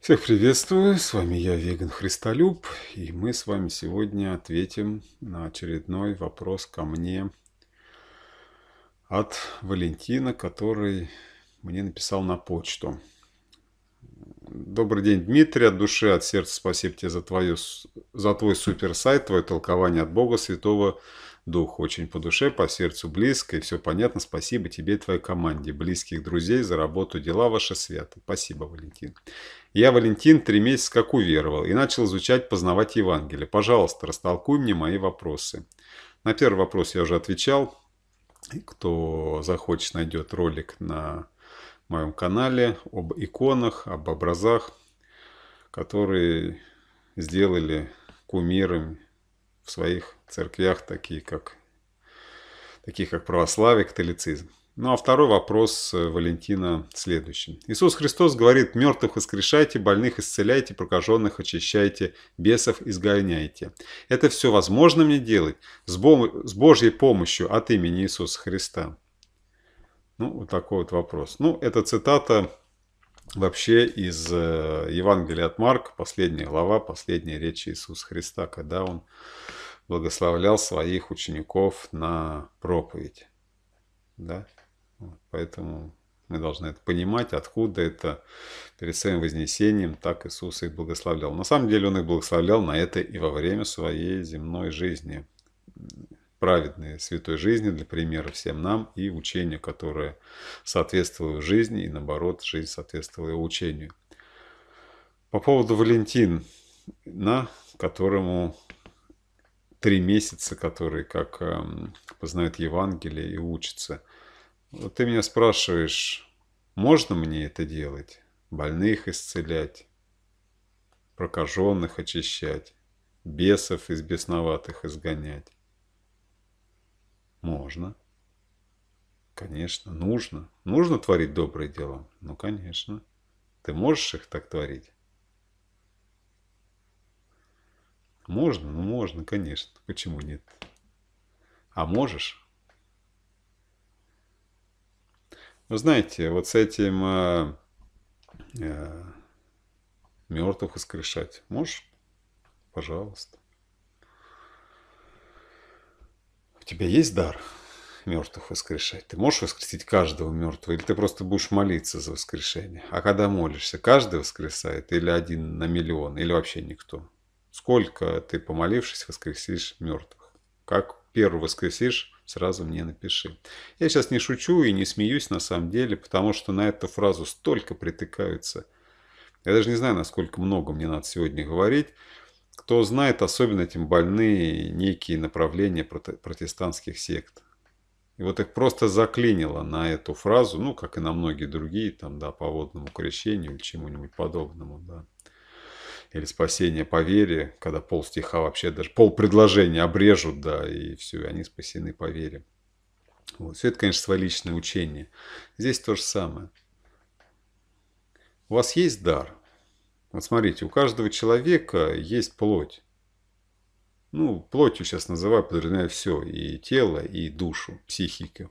Всех приветствую, с вами я, Веган Христолюб, и мы с вами сегодня ответим на очередной вопрос ко мне от Валентина, который мне написал на почту. Добрый день, Дмитрий, от души, от сердца спасибо тебе за, твое, за твой суперсайт, твое толкование от Бога Святого Дух очень по душе, по сердцу близко, и все понятно. Спасибо тебе и твоей команде, близких друзей за работу, дела ваши святы. Спасибо, Валентин. Я, Валентин, три месяца как уверовал и начал изучать, познавать Евангелие. Пожалуйста, растолкуй мне мои вопросы. На первый вопрос я уже отвечал. Кто захочет, найдет ролик на моем канале об иконах, об образах, которые сделали кумирами в своих церквях, такие как, таких как православие, католицизм. Ну а второй вопрос э, Валентина следующий. Иисус Христос говорит, мертвых воскрешайте, больных исцеляйте, прокаженных очищайте, бесов изгоняйте. Это все возможно мне делать с, Бо с Божьей помощью от имени Иисуса Христа? Ну, вот такой вот вопрос. Ну, это цитата вообще из э, Евангелия от Марка, последняя глава, последняя речь Иисуса Христа, когда он благословлял своих учеников на проповедь. Да? Вот, поэтому мы должны это понимать, откуда это перед своим вознесением так Иисус их благословлял. На самом деле Он их благословлял на это и во время своей земной жизни, праведной святой жизни для примера всем нам и учению, которое соответствовало жизни и наоборот, жизнь соответствовала учению. По поводу Валентин, на которому три месяца, которые как познает эм, Евангелие и учится. Вот ты меня спрашиваешь, можно мне это делать? Больных исцелять, прокаженных очищать, бесов из бесноватых изгонять? Можно. Конечно, нужно. Нужно творить добрые дела? Ну, конечно. Ты можешь их так творить? Можно? Ну, можно, конечно. Почему нет? А можешь? Вы знаете, вот с этим а, э, э, мертвых воскрешать можешь? Пожалуйста. У тебя есть дар мертвых воскрешать? Ты можешь воскресить каждого мертвого? Или ты просто будешь молиться за воскрешение? А когда молишься, каждый воскресает? Или один на миллион? Или вообще никто? сколько ты, помолившись, воскресишь мертвых. Как первый воскресишь, сразу мне напиши. Я сейчас не шучу и не смеюсь на самом деле, потому что на эту фразу столько притыкаются. Я даже не знаю, насколько много мне надо сегодня говорить. Кто знает, особенно этим больные некие направления протестантских сект. И вот их просто заклинило на эту фразу, ну, как и на многие другие, там, да, по водному крещению или чему-нибудь подобному, да или спасение по вере, когда пол стиха вообще даже пол предложения обрежут, да, и все, и они спасены по вере. Вот. Все это, конечно, свое личное учение. Здесь то же самое. У вас есть дар. Вот смотрите, у каждого человека есть плоть. Ну, плотью сейчас называю, подразумеваю все, и тело, и душу, психику,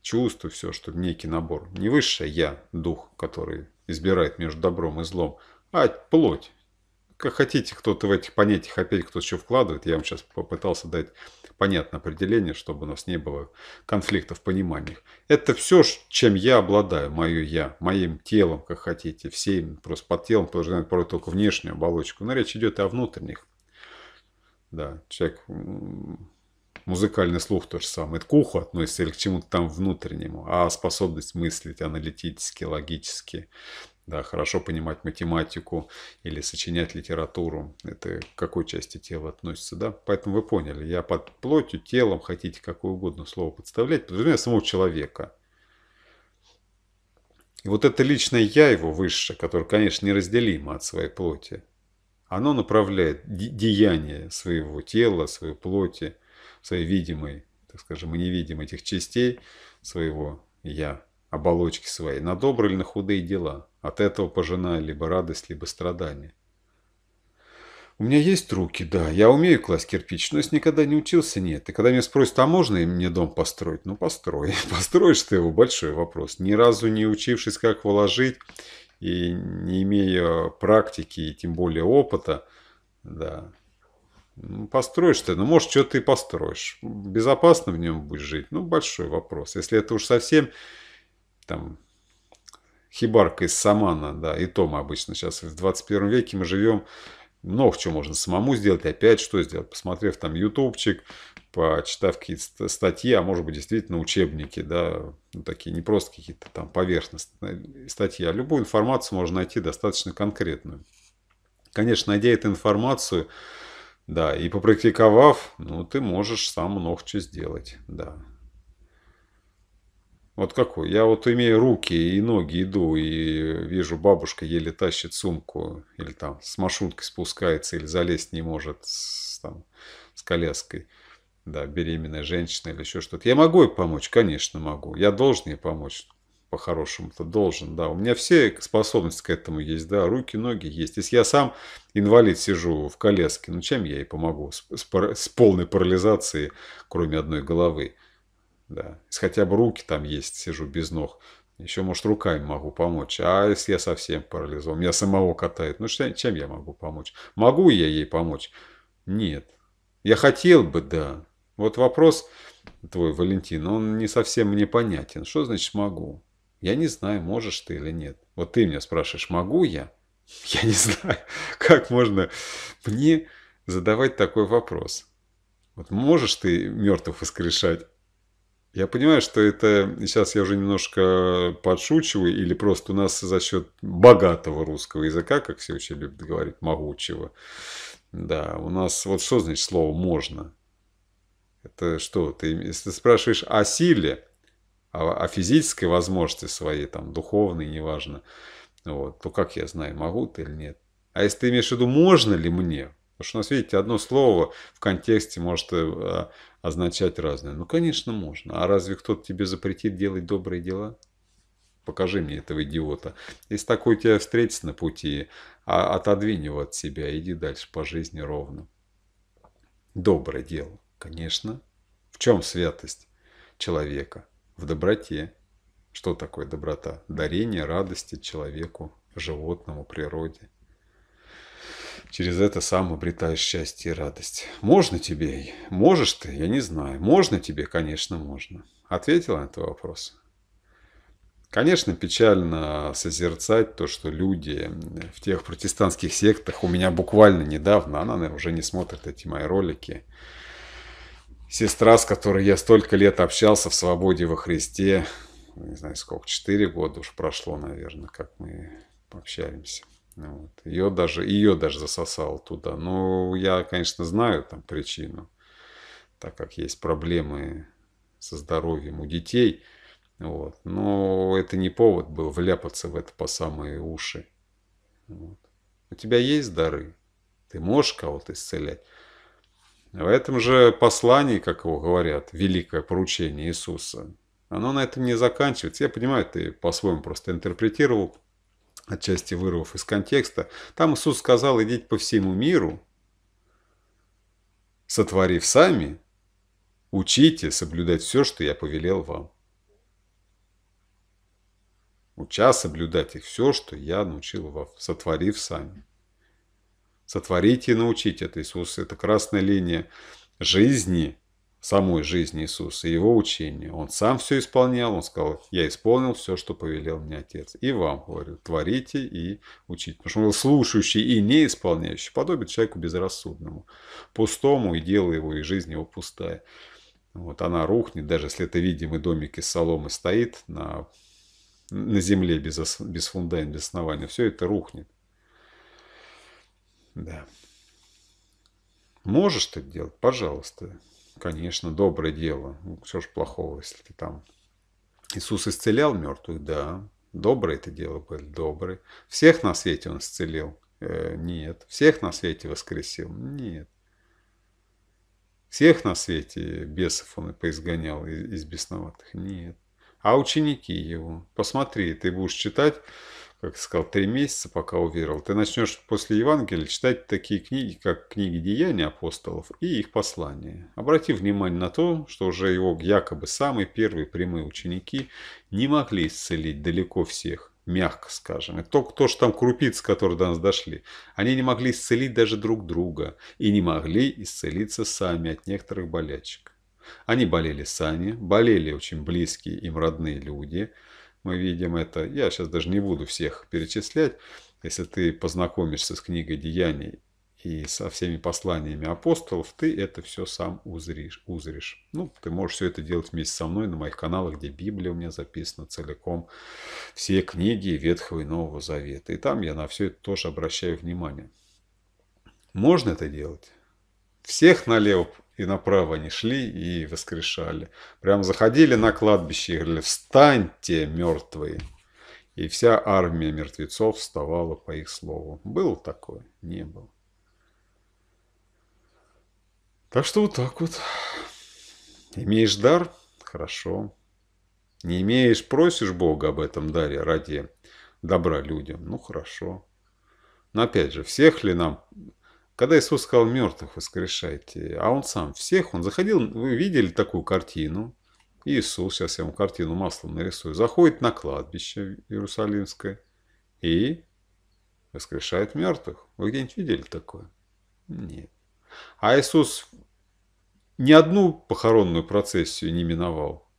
чувство, все, что некий набор. Не высшее я, дух, который избирает между добром и злом, а плоть. Как хотите, кто-то в этих понятиях опять кто-то еще вкладывает. Я вам сейчас попытался дать понятное определение, чтобы у нас не было конфликтов в пониманиях. Это все, чем я обладаю, мое я, моим телом, как хотите, всем, просто под телом тоже, наверное, порой только внешнюю оболочку. Но речь идет и о внутренних. Да, человек Музыкальный слух то же самое. Это к уху относится или к чему-то там внутреннему. А способность мыслить аналитически, логически, да, хорошо понимать математику или сочинять литературу. Это к какой части тела относится, да? Поэтому вы поняли, я под плотью, телом, хотите какое угодно слово подставлять, подразумеваю самого человека. И вот это личное «я» его высшее, которое, конечно, неразделимо от своей плоти, оно направляет деяние своего тела, своей плоти своей видимой, так скажем, и невидимой этих частей своего «я», оболочки своей, на добрые или на худые дела. От этого пожиная либо радость, либо страдание. У меня есть руки, да, я умею класть кирпич, но если никогда не учился, нет. И когда меня спросят, а можно ли мне дом построить? Ну, построй. Построишь ты его, большой вопрос. Ни разу не учившись, как вложить, и не имея практики, и тем более опыта, да, Построишь ты, ну, может, что ты построишь. Безопасно в нем будешь жить? Ну, большой вопрос. Если это уж совсем, там, хибарка из самана, да, и то мы обычно сейчас в 21 веке мы живем, много чего можно самому сделать, опять что сделать, посмотрев там ютубчик, почитав какие-то статьи, а может быть действительно учебники, да, ну, такие не просто какие-то там поверхностные э, статьи, а любую информацию можно найти достаточно конкретную. Конечно, найдя эту информацию, да, и попрактиковав, ну, ты можешь сам ногче сделать, да. Вот какой. Я вот имею руки и ноги, иду и вижу, бабушка еле тащит сумку, или там с маршруткой спускается, или залезть не может с, там, с коляской. Да, беременная женщина или еще что-то. Я могу ей помочь? Конечно, могу. Я должен ей помочь по-хорошему-то должен, да. У меня все способности к этому есть, да, руки, ноги есть. Если я сам инвалид сижу в коляске, ну чем я ей помогу с, с, с полной парализацией, кроме одной головы, да. хотя бы руки там есть, сижу без ног, еще, может, руками могу помочь. А если я совсем парализован, меня самого катает, ну что чем я могу помочь? Могу я ей помочь? Нет. Я хотел бы, да. Вот вопрос твой, Валентин, он не совсем мне понятен. Что значит могу? Я не знаю, можешь ты или нет. Вот ты меня спрашиваешь, могу я? Я не знаю, как можно мне задавать такой вопрос. Вот можешь ты мертвых воскрешать? Я понимаю, что это сейчас я уже немножко подшучиваю, или просто у нас за счет богатого русского языка, как все очень любят говорить, могучего. Да, у нас вот что значит слово можно? Это что? Ты, если ты спрашиваешь о силе, о, о физической возможности своей, там, духовной, неважно, вот, то как я знаю, могу ты или нет? А если ты имеешь в виду, можно ли мне? Потому что у нас, видите, одно слово в контексте может э, означать разное. Ну, конечно, можно. А разве кто-то тебе запретит делать добрые дела? Покажи мне этого идиота. Если такой тебя встретится на пути, а, отодвинь его от себя, иди дальше по жизни ровно. Доброе дело, конечно. В чем святость человека? в доброте. Что такое доброта? Дарение радости человеку, животному, природе. Через это сам обретаешь счастье и радость. Можно тебе? Можешь ты? Я не знаю. Можно тебе? Конечно, можно. Ответила на твой вопрос? Конечно, печально созерцать то, что люди в тех протестантских сектах, у меня буквально недавно, она наверное, уже не смотрит эти мои ролики, Сестра, с которой я столько лет общался в свободе во Христе, ну, не знаю сколько, 4 года уж прошло, наверное, как мы общаемся. Вот. Ее, даже, ее даже засосало туда. Но я, конечно, знаю там причину, так как есть проблемы со здоровьем у детей. Вот. Но это не повод был вляпаться в это по самые уши. Вот. У тебя есть дары, ты можешь кого-то исцелять. В этом же послании, как его говорят, великое поручение Иисуса, оно на этом не заканчивается. Я понимаю, ты по-своему просто интерпретировал, отчасти вырвав из контекста. Там Иисус сказал, идите по всему миру, сотворив сами, учите соблюдать все, что я повелел вам. Уча соблюдать их все, что я научил вас, сотворив сами сотворите и научите. Это Иисус, это красная линия жизни, самой жизни Иисуса, его учения. Он сам все исполнял, он сказал, я исполнил все, что повелел мне Отец. И вам говорю, творите и учите. Потому что он слушающий и не исполняющий подобен человеку безрассудному, пустому, и дело его, и жизнь его пустая. Вот она рухнет, даже если это видимый домик из соломы стоит на, на земле без, без фундамента, без основания, все это рухнет. Да. Можешь ты делать? Пожалуйста. Конечно, доброе дело. Ну, все ж плохого, если ты там... Иисус исцелял мертвых? Да. Доброе это дело было? Доброе. Всех на свете Он исцелил? Э, нет. Всех на свете воскресил? Нет. Всех на свете бесов он и поизгонял из, из бесноватых? Нет. А ученики его? Посмотри, ты будешь читать как сказал, три месяца, пока уверовал, ты начнешь после Евангелия читать такие книги, как книги «Деяния апостолов» и их послания. Обрати внимание на то, что уже его якобы самые первые прямые ученики не могли исцелить далеко всех, мягко скажем. И то, кто же там крупиц, которые до нас дошли, они не могли исцелить даже друг друга и не могли исцелиться сами от некоторых болячек. Они болели сами, болели очень близкие им родные люди – мы видим это, я сейчас даже не буду всех перечислять, если ты познакомишься с книгой «Деяний» и со всеми посланиями апостолов, ты это все сам узришь. узришь. Ну, ты можешь все это делать вместе со мной на моих каналах, где Библия у меня записана целиком, все книги Ветхого и Нового Завета. И там я на все это тоже обращаю внимание. Можно это делать? всех налево и направо они шли и воскрешали. Прям заходили на кладбище и говорили, встаньте, мертвые. И вся армия мертвецов вставала по их слову. Было такое? Не было. Так что вот так вот. Имеешь дар? Хорошо. Не имеешь, просишь Бога об этом даре ради добра людям? Ну, хорошо. Но опять же, всех ли нам когда Иисус сказал мертвых воскрешайте, а он сам всех, он заходил, вы видели такую картину, Иисус, сейчас я вам картину маслом нарисую, заходит на кладбище Иерусалимское и воскрешает мертвых. Вы где-нибудь видели такое? Нет. А Иисус ни одну похоронную процессию не миновал.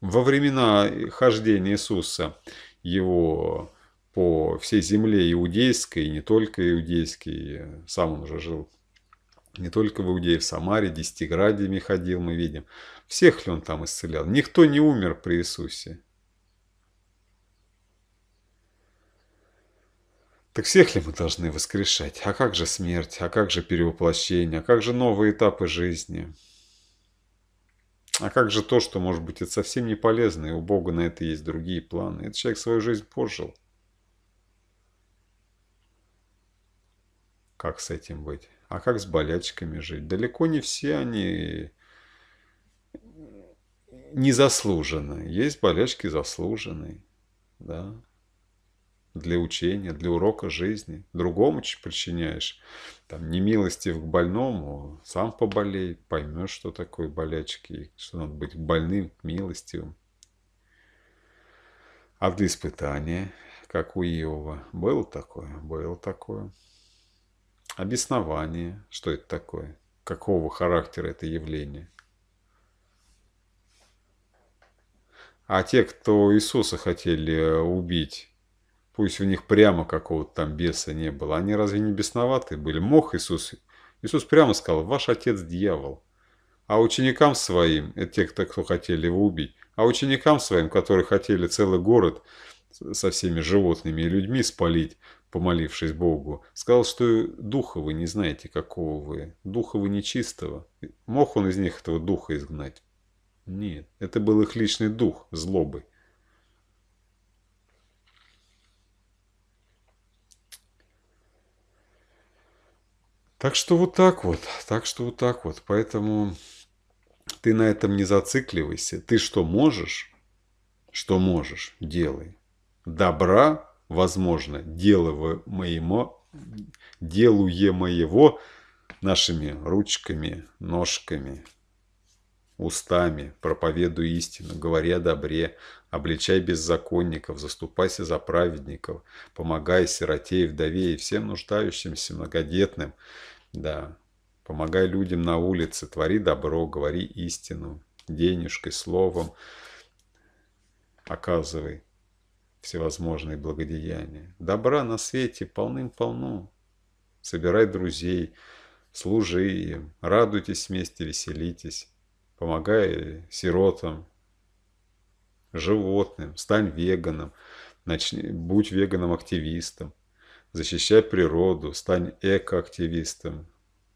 Во времена хождения Иисуса его по всей земле иудейской, и не только иудейской, сам он уже жил не только в Иудее, в Самаре, Десятиградиями ходил, мы видим. Всех ли он там исцелял? Никто не умер при Иисусе. Так всех ли мы должны воскрешать? А как же смерть? А как же перевоплощение? А как же новые этапы жизни? А как же то, что, может быть, это совсем не полезно, и у Бога на это есть другие планы? Этот человек свою жизнь пожил. как с этим быть. А как с болячками жить? Далеко не все они незаслуженные. Есть болячки заслуженные. Да? Для учения, для урока жизни. Другому причиняешь. Там, не милостив к больному, сам поболей, поймешь, что такое болячки, что надо быть больным, милостивым. А для испытания, как у Иова, было такое? Было такое обеснование, что это такое, какого характера это явление. А те, кто Иисуса хотели э, убить, пусть у них прямо какого-то там беса не было, они разве не бесноваты были? Мог Иисус. Иисус прямо сказал, ваш отец дьявол. А ученикам своим, это те, кто хотели его убить, а ученикам своим, которые хотели целый город со всеми животными и людьми спалить, помолившись Богу. Сказал, что духа вы не знаете, какого вы, духа вы нечистого. Мог он из них этого духа изгнать? Нет, это был их личный дух злобы. Так что вот так вот, так что вот так вот. Поэтому ты на этом не зацикливайся. Ты что можешь, что можешь, делай добра, возможно, делаемого, моего нашими ручками, ножками, устами, проповедуй истину, говоря о добре, обличай беззаконников, заступайся за праведников, помогай сироте и вдове и всем нуждающимся многодетным, да, помогай людям на улице, твори добро, говори истину, денежкой, словом, оказывай всевозможные благодеяния. Добра на свете полным-полно. Собирай друзей, служи им, радуйтесь вместе, веселитесь, помогай сиротам, животным, стань веганом, начни, будь веганом-активистом, защищай природу, стань экоактивистом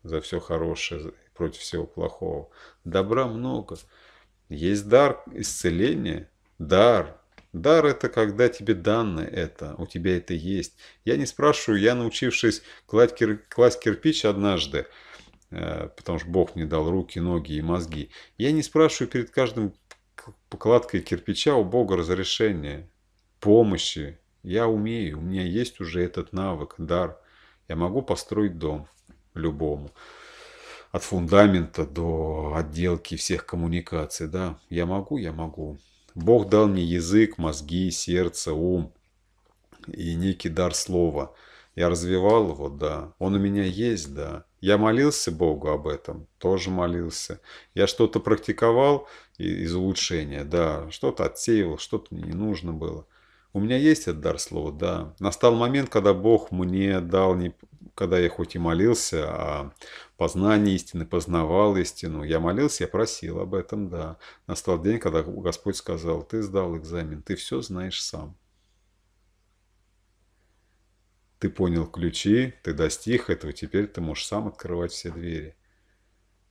за все хорошее против всего плохого. Добра много. Есть дар исцеления, дар Дар – это когда тебе дано это, у тебя это есть. Я не спрашиваю, я научившись класть, кир... класть кирпич однажды, э, потому что Бог мне дал руки, ноги и мозги. Я не спрашиваю перед каждым покладкой кирпича у Бога разрешения, помощи. Я умею, у меня есть уже этот навык, дар. Я могу построить дом любому от фундамента до отделки всех коммуникаций. Да, я могу, я могу. Бог дал мне язык, мозги, сердце, ум и некий дар слова. Я развивал его, да. Он у меня есть, да. Я молился Богу об этом, тоже молился. Я что-то практиковал из улучшения, да. Что-то отсеивал, что-то не нужно было. У меня есть этот дар слова, да. Настал момент, когда Бог мне дал не, когда я хоть и молился о познании истины, познавал истину, я молился, я просил об этом, да. Настал день, когда Господь сказал, ты сдал экзамен, ты все знаешь сам. Ты понял ключи, ты достиг этого, теперь ты можешь сам открывать все двери.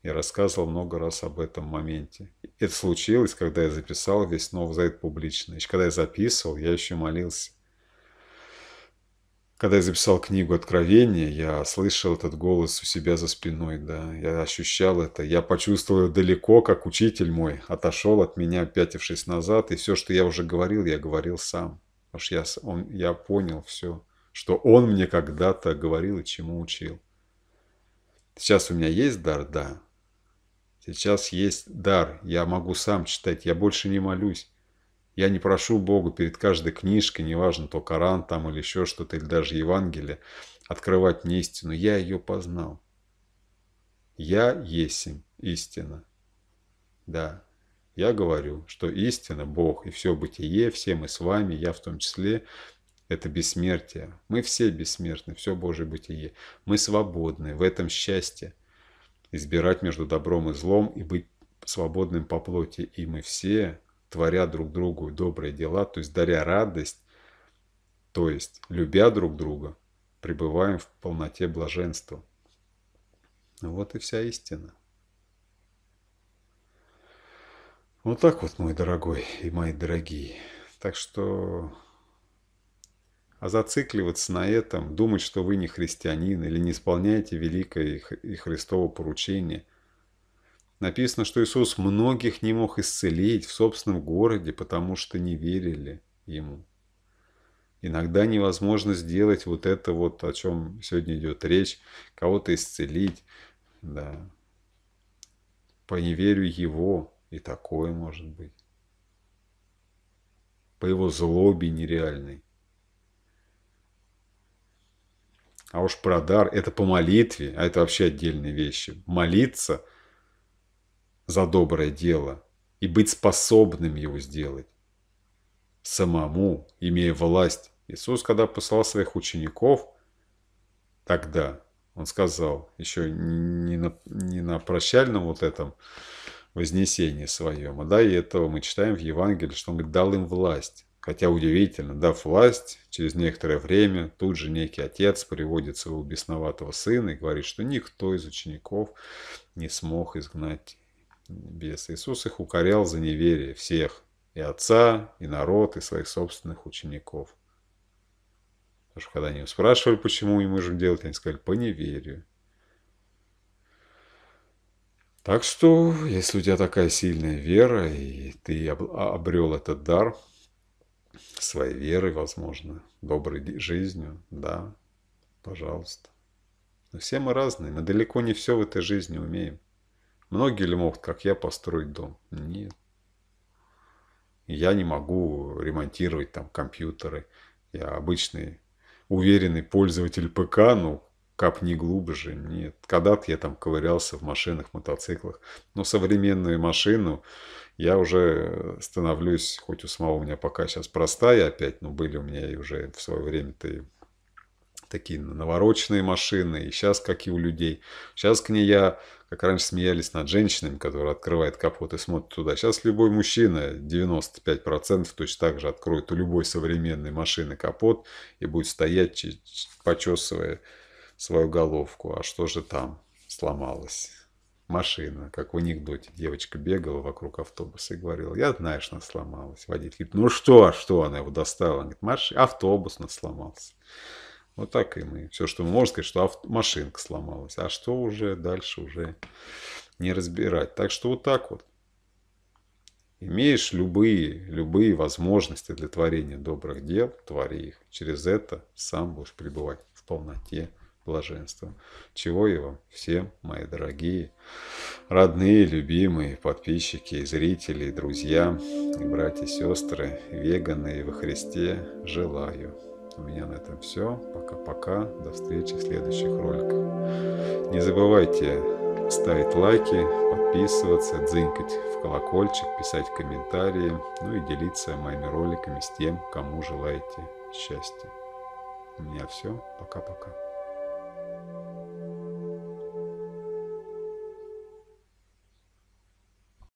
Я рассказывал много раз об этом моменте. Это случилось, когда я записал весь Новый Завет публично. Еще когда я записывал, я еще молился. Когда я записал книгу «Откровения», я слышал этот голос у себя за спиной, да, я ощущал это, я почувствовал далеко, как учитель мой отошел от меня, пятившись назад, и все, что я уже говорил, я говорил сам, потому что я, он, я понял все, что он мне когда-то говорил и чему учил. Сейчас у меня есть дар, да, сейчас есть дар, я могу сам читать, я больше не молюсь, я не прошу Бога перед каждой книжкой, неважно, то Коран там или еще что-то, или даже Евангелие, открывать мне истину. Я ее познал. Я есть истина. Да, я говорю, что истина, Бог и все бытие, все мы с вами, я в том числе, это бессмертие. Мы все бессмертны, все Божье бытие. Мы свободны, в этом счастье. Избирать между добром и злом и быть свободным по плоти. И мы все творя друг другу добрые дела, то есть даря радость, то есть любя друг друга, пребываем в полноте блаженства. Вот и вся истина. Вот так вот, мой дорогой и мои дорогие. Так что а зацикливаться на этом, думать, что вы не христианин или не исполняете великое и Христово поручение – Написано, что Иисус многих не мог исцелить в собственном городе, потому что не верили Ему. Иногда невозможно сделать вот это вот, о чем сегодня идет речь, кого-то исцелить, да. По неверию Его и такое может быть. По Его злобе нереальной. А уж про дар – это по молитве, а это вообще отдельные вещи. Молиться – за доброе дело и быть способным его сделать. Самому, имея власть, Иисус, когда послал своих учеников, тогда он сказал, еще не на, не на прощальном вот этом вознесении своем, а да, и этого мы читаем в Евангелии, что он говорит, дал им власть. Хотя удивительно, дав власть, через некоторое время тут же некий отец приводит своего бесноватого сына и говорит, что никто из учеников не смог изгнать небес. Иисус их укорял за неверие всех, и отца, и народ, и своих собственных учеников. Потому что когда они его спрашивали, почему мы можем делать, они сказали, по неверию. Так что, если у тебя такая сильная вера, и ты а, обрел этот дар своей веры, возможно, доброй жизнью, да, пожалуйста. Но все мы разные, мы далеко не все в этой жизни умеем. Многие ли могут, как я, построить дом? Нет. Я не могу ремонтировать там компьютеры. Я обычный уверенный пользователь ПК, ну, капни глубже. Нет, когда-то я там ковырялся в машинах, мотоциклах. Но современную машину я уже становлюсь, хоть у самого у меня пока сейчас простая опять, но были у меня и уже в свое время-то и такие навороченные машины, и сейчас, как и у людей. Сейчас к ней я как раньше смеялись над женщинами, которые открывают капот и смотрят туда. Сейчас любой мужчина, 95% точно так же откроет у любой современной машины капот и будет стоять, почесывая свою головку. А что же там сломалось? Машина, как в анекдоте. Девочка бегала вокруг автобуса и говорила, я знаю, что она сломалась. Водитель говорит, ну что, а что она его достала? Он говорит, автобус у нас сломался. Вот так и мы. Все, что мы можем сказать, что авто, машинка сломалась. А что уже дальше уже не разбирать. Так что вот так вот. Имеешь любые, любые возможности для творения добрых дел, твори их. Через это сам будешь пребывать в полноте блаженства. Чего я вам всем, мои дорогие, родные, любимые, подписчики, зрители, друзья, и братья, сестры, веганы и во Христе желаю. У меня на этом все. Пока-пока. До встречи в следующих роликах. Не забывайте ставить лайки, подписываться, дзынькать в колокольчик, писать комментарии, ну и делиться моими роликами с тем, кому желаете счастья. У меня все. Пока-пока.